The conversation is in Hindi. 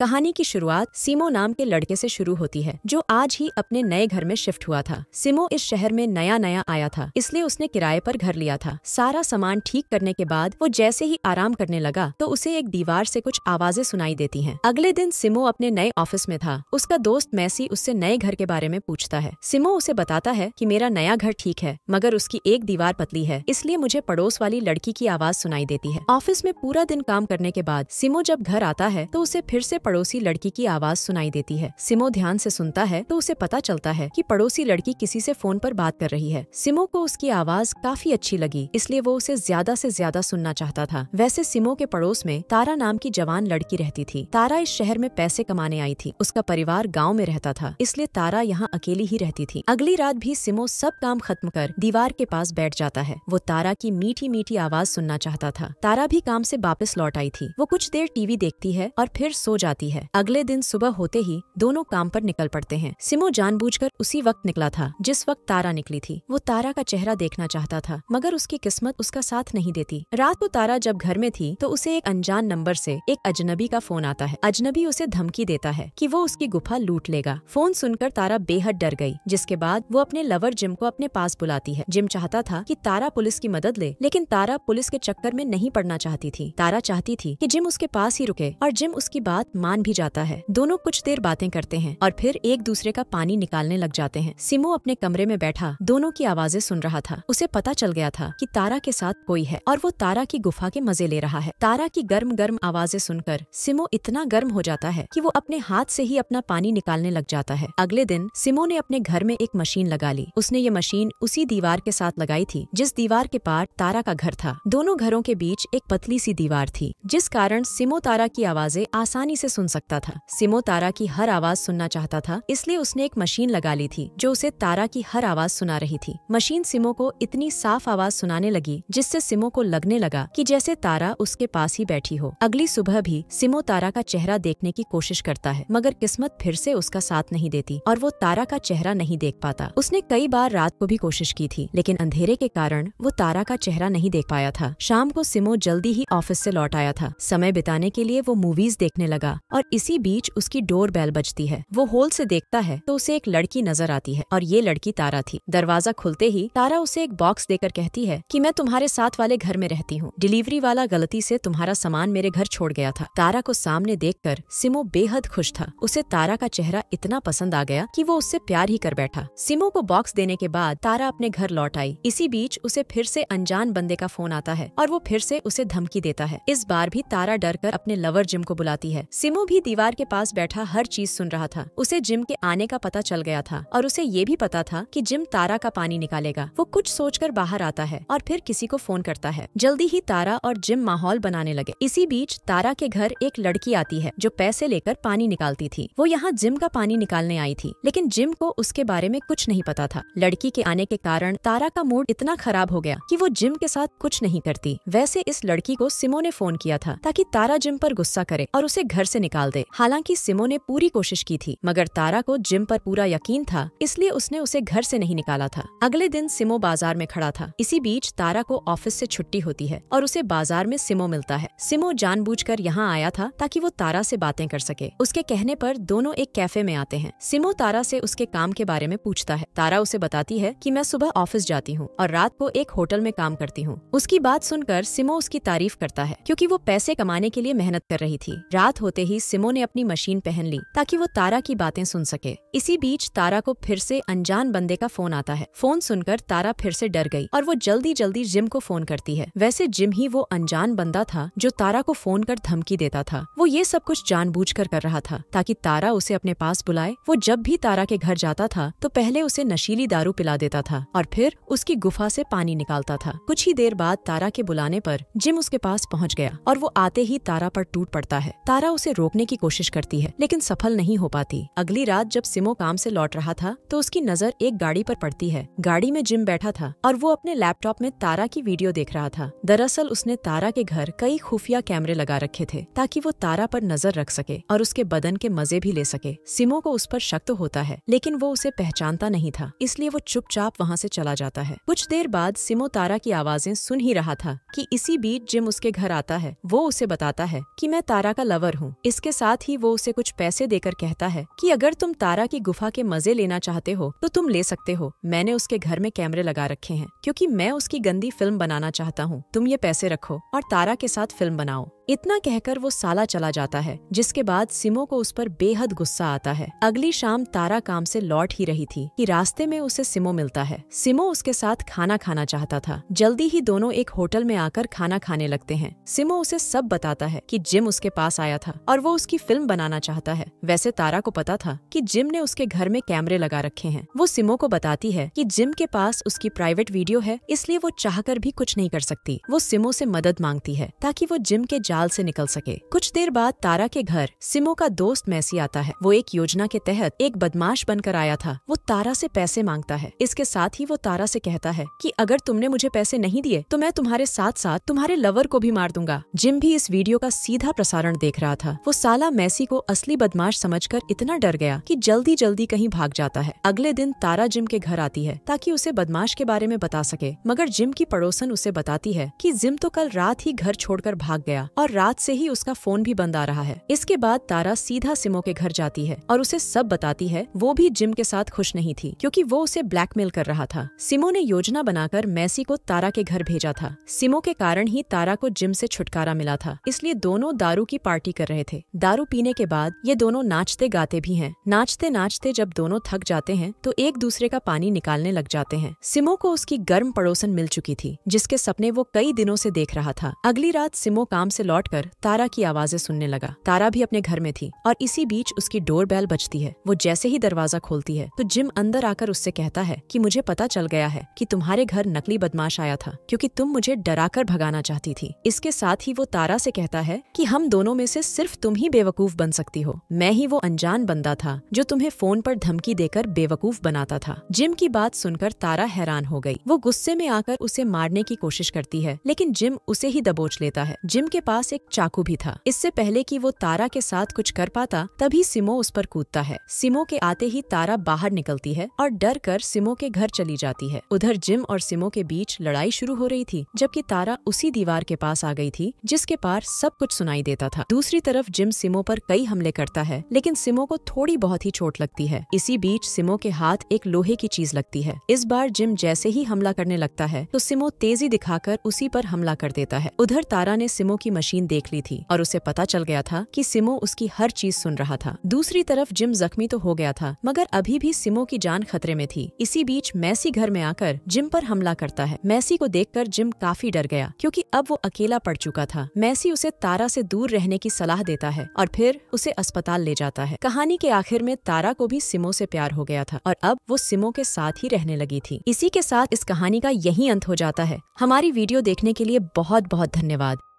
कहानी की शुरुआत सिमो नाम के लड़के से शुरू होती है जो आज ही अपने नए घर में शिफ्ट हुआ था सिमो इस शहर में नया नया आया था इसलिए उसने किराए पर घर लिया था सारा सामान ठीक करने के बाद वो जैसे ही आराम करने लगा तो उसे एक दीवार से कुछ आवाजें सुनाई देती हैं। अगले दिन सिमो अपने नए ऑफिस में था उसका दोस्त मैसी उससे नए घर के बारे में पूछता है सिमो उसे बताता है की मेरा नया घर ठीक है मगर उसकी एक दीवार पतली है इसलिए मुझे पड़ोस वाली लड़की की आवाज सुनाई देती है ऑफिस में पूरा दिन काम करने के बाद सिमो जब घर आता है तो उसे फिर से पड़ोसी लड़की की आवाज सुनाई देती है सिमो ध्यान से सुनता है तो उसे पता चलता है कि पड़ोसी लड़की किसी से फोन पर बात कर रही है सिमो को उसकी आवाज काफी अच्छी लगी इसलिए वो उसे ज्यादा से ज्यादा सुनना चाहता था वैसे सिमो के पड़ोस में तारा नाम की जवान लड़की रहती थी तारा इस शहर में पैसे कमाने आई थी उसका परिवार गाँव में रहता था इसलिए तारा यहाँ अकेली ही रहती थी अगली रात भी सिमो सब काम खत्म कर दीवार के पास बैठ जाता है वो तारा की मीठी मीठी आवाज सुनना चाहता था तारा भी काम से वापस लौट आई थी वो कुछ देर टीवी देखती है और फिर सो जाती जाती है अगले दिन सुबह होते ही दोनों काम पर निकल पड़ते हैं सिमो जानबूझकर उसी वक्त निकला था जिस वक्त तारा निकली थी वो तारा का चेहरा देखना चाहता था मगर उसकी किस्मत उसका साथ नहीं देती रात को तारा जब घर में थी तो उसे एक अनजान नंबर से एक अजनबी का फोन आता है अजनबी उसे धमकी देता है कि वो उसकी गुफा लूट लेगा फोन सुनकर तारा बेहद डर गई जिसके बाद वो अपने लवर जिम को अपने पास बुलाती है जिम चाहता था कि तारा पुलिस की मदद ले लेकिन तारा पुलिस के चक्कर में नहीं पड़ना चाहती थी तारा चाहती थी कि जिम उसके पास ही रुके और जिम उसकी बात मान भी जाता है दोनों कुछ देर बातें करते हैं और फिर एक दूसरे का पानी निकालने लग जाते हैं सिमो अपने कमरे में बैठा दोनों की आवाजें सुन रहा था उसे पता चल गया था कि तारा के साथ कोई है और वो तारा की गुफा के मजे ले रहा है तारा की गर्म गर्म आवाजें सुनकर सिमो इतना गर्म हो जाता है कि वो अपने हाथ से ही अपना पानी निकालने लग जाता है अगले दिन सिमो ने अपने घर में एक मशीन लगा ली उसने ये मशीन उसी दीवार के साथ लगाई थी जिस दीवार के पार तारा का घर था दोनों घरों के बीच एक पतली सी दीवार थी जिस कारण सिमो तारा की आवाजें आसानी से सुन सकता था सिमो तारा की हर आवाज सुनना चाहता था इसलिए उसने एक मशीन लगा ली थी जो उसे तारा की हर आवाज सुना रही थी मशीन सिमो को इतनी साफ आवाज सुनाने लगी जिससे सिमो को लगने लगा कि जैसे तारा उसके पास ही बैठी हो अगली सुबह भी सिमो तारा का चेहरा देखने की कोशिश करता है मगर किस्मत फिर से उसका साथ नहीं देती और वो तारा का चेहरा नहीं देख पाता उसने कई बार रात को भी कोशिश की थी लेकिन अंधेरे के कारण वो तारा का चेहरा नहीं देख पाया था शाम को सिमो जल्दी ही ऑफिस से लौट आया था समय बिताने के लिए वो मूवीज देखने लगा और इसी बीच उसकी डोर बैल बजती है वो होल से देखता है तो उसे एक लड़की नजर आती है और ये लड़की तारा थी दरवाजा खुलते ही तारा उसे एक बॉक्स देकर कहती है कि मैं तुम्हारे साथ वाले घर में रहती हूँ डिलीवरी वाला गलती से तुम्हारा सामान मेरे घर छोड़ गया था तारा को सामने कर सिमो बेहद खुश था उसे तारा का चेहरा इतना पसंद आ गया की वो उससे प्यार ही कर बैठा सिमो को बॉक्स देने के बाद तारा अपने घर लौट आई इसी बीच उसे फिर से अनजान बंदे का फोन आता है और वो फिर से उसे धमकी देता है इस बार भी तारा डर कर अपने लवर जिम को बुलाती है सिमो जिमू भी दीवार के पास बैठा हर चीज सुन रहा था उसे जिम के आने का पता चल गया था और उसे ये भी पता था कि जिम तारा का पानी निकालेगा वो कुछ सोचकर बाहर आता है और फिर किसी को फोन करता है जल्दी ही तारा और जिम माहौल बनाने लगे इसी बीच तारा के घर एक लड़की आती है जो पैसे लेकर पानी निकालती थी वो यहाँ जिम का पानी निकालने आई थी लेकिन जिम को उसके बारे में कुछ नहीं पता था लड़की के आने के कारण तारा का मूड इतना खराब हो गया कि वो जिम के साथ कुछ नहीं करती वैसे इस लड़की को सिमो ने फोन किया था ताकि तारा जिम पर गुस्सा करे और उसे घर से निकाल दे हालांकि सिमो ने पूरी कोशिश की थी मगर तारा को जिम पर पूरा यकीन था इसलिए उसने उसे घर से नहीं निकाला था अगले दिन सिमो बाजार में खड़ा था इसी बीच तारा को ऑफिस से छुट्टी होती है और उसे बाजार में सिमो मिलता है सिमो जानबूझकर यहाँ आया था ताकि वो तारा से बातें कर सके उसके कहने पर दोनों एक कैफे में आते हैं सिमो तारा से उसके काम के बारे में पूछता है तारा उसे बताती है कि मैं सुबह ऑफिस जाती हूँ और रात को एक होटल में काम करती हूँ उसकी बात सुनकर सिमो उसकी तारीफ करता है क्योंकि वो पैसे कमाने के लिए मेहनत कर रही थी रात होते ही ही सिमो ने अपनी मशीन पहन ली ताकि वो तारा की बातें सुन सके इसी बीच तारा को फिर से अनजान बंदे का फोन आता है फोन सुनकर तारा फिर से डर गई और वो जल्दी जल्दी जिम को फोन करती है वैसे जिम ही वो अनजान बंदा था जो तारा को फोन कर धमकी देता था वो ये सब कुछ जान कर रहा था ताकि तारा उसे अपने पास बुलाए वो जब भी तारा के घर जाता था तो पहले उसे नशीली दारू पिला देता था और फिर उसकी गुफा से पानी निकालता था कुछ ही देर बाद तारा के बुलाने पर जिम उसके पास पहुंच गया और वो आते ही तारा पर टूट पड़ता है तारा उसे रोकने की कोशिश करती है लेकिन सफल नहीं हो पाती अगली रात जब सिमो काम से लौट रहा था तो उसकी नजर एक गाड़ी पर पड़ती है गाड़ी में जिम बैठा था और वो अपने लैपटॉप में तारा की वीडियो देख रहा था दरअसल उसने तारा के घर कई खुफिया कैमरे लगा रखे थे ताकि वो तारा पर नजर रख सके और उसके बदन के मजे भी ले सके सिमो को उस पर शक तो होता है लेकिन वो उसे पहचानता नहीं था इसलिए वो चुपचाप वहाँ से चला जाता है कुछ देर बाद सिमो तारा की आवाजें सुन ही रहा था कि इसी बीच जिम उसके घर आता है वो उसे बताता है कि मैं तारा का लवर हूँ इसके साथ ही वो उसे कुछ पैसे देकर कहता है कि अगर तुम तारा की गुफा के मजे लेना चाहते हो तो तुम ले सकते हो मैंने उसके घर में कैमरे लगा रखे हैं क्योंकि मैं उसकी गंदी फिल्म बनाना चाहता हूँ तुम ये पैसे रखो और तारा के साथ फिल्म बनाओ इतना कहकर वो साला चला जाता है जिसके बाद सिमो को उस पर बेहद गुस्सा आता है अगली शाम तारा काम से लौट ही रही थी कि रास्ते में उसे सिमो मिलता है सिमो उसके साथ खाना खाना चाहता था जल्दी ही दोनों एक होटल में आकर खाना खाने लगते हैं सिमो उसे सब बताता है कि जिम उसके पास आया था और वो उसकी फिल्म बनाना चाहता है वैसे तारा को पता था की जिम ने उसके घर में कैमरे लगा रखे है वो सिमो को बताती है की जिम के पास उसकी प्राइवेट वीडियो है इसलिए वो चाह भी कुछ नहीं कर सकती वो सिमो ऐसी मदद मांगती है ताकि वो जिम के जाल से निकल सके कुछ देर बाद तारा के घर सिमो का दोस्त मैसी आता है वो एक योजना के तहत एक बदमाश बनकर आया था वो तारा से पैसे मांगता है इसके साथ ही वो तारा से कहता है कि अगर तुमने मुझे पैसे नहीं दिए तो मैं तुम्हारे साथ साथ तुम्हारे लवर को भी मार दूंगा जिम भी इस वीडियो का सीधा प्रसारण देख रहा था वो साला मैसी को असली बदमाश समझ इतना डर गया की जल्दी जल्दी कहीं भाग जाता है अगले दिन तारा जिम के घर आती है ताकि उसे बदमाश के बारे में बता सके मगर जिम की पड़ोसन उसे बताती है की जिम तो कल रात ही घर छोड़कर भाग गया और और रात से ही उसका फोन भी बंद आ रहा है इसके बाद तारा सीधा सिमो के घर जाती है और उसे सब बताती है वो भी जिम के साथ खुश नहीं थी क्योंकि वो उसे ब्लैकमेल कर रहा था सिमो ने योजना बनाकर मैसी को तारा के घर भेजा था सिमो के कारण ही तारा को जिम से छुटकारा मिला था इसलिए दोनों दारू की पार्टी कर रहे थे दारू पीने के बाद ये दोनों नाचते गाते भी हैं नाचते नाचते जब दोनों थक जाते हैं तो एक दूसरे का पानी निकालने लग जाते हैं सिमो को उसकी गर्म पड़ोसन मिल चुकी थी जिसके सपने वो कई दिनों से देख रहा था अगली रात सिमो काम से लौट लौटकर तारा की आवाजें सुनने लगा तारा भी अपने घर में थी और इसी बीच उसकी डोर बेल बचती है वो जैसे ही दरवाजा खोलती है तो जिम अंदर आकर उससे कहता है कि मुझे पता चल गया है कि तुम्हारे घर नकली बदमाश आया था क्योंकि तुम मुझे डराकर भगाना चाहती थी इसके साथ ही वो तारा से कहता है कि हम दोनों में से सिर्फ तुम ही बेवकूफ बन सकती हो मैं ही वो अनजान बंदा था जो तुम्हें फोन पर धमकी देकर बेवकूफ बनाता था जिम की बात सुनकर तारा हैरान हो गई वो गुस्से में आकर उसे मारने की कोशिश करती है लेकिन जिम उसे ही दबोच लेता है जिम के पास पास एक चाकू भी था इससे पहले कि वो तारा के साथ कुछ कर पाता तभी सिमो उस पर कूदता है सिमो के आते ही तारा बाहर निकलती है और डर कर सिमो के घर चली जाती है उधर जिम और सिमो के बीच लड़ाई शुरू हो रही थी जबकि तारा उसी दीवार के पास आ गई थी जिसके पार सब कुछ सुनाई देता था दूसरी तरफ जिम सिमो पर कई हमले करता है लेकिन सिमो को थोड़ी बहुत ही चोट लगती है इसी बीच सिमो के हाथ एक लोहे की चीज लगती है इस बार जिम जैसे ही हमला करने लगता है तो सिमो तेजी दिखाकर उसी पर हमला कर देता है उधर तारा ने सिमो की मशीन मशीन देख ली थी और उसे पता चल गया था कि सिमो उसकी हर चीज सुन रहा था दूसरी तरफ जिम जख्मी तो हो गया था मगर अभी भी सिमो की जान खतरे में थी इसी बीच मैसी घर में आकर जिम पर हमला करता है मैसी को कर जिम काफी डर गया क्योंकि अब वो अकेला पड़ चुका था मैसी उसे तारा से दूर रहने की सलाह देता है और फिर उसे अस्पताल ले जाता है कहानी के आखिर में तारा को भी सिमो से प्यार हो गया था और अब वो सिमो के साथ ही रहने लगी थी इसी के साथ इस कहानी का यही अंत हो जाता है हमारी वीडियो देखने के लिए बहुत बहुत धन्यवाद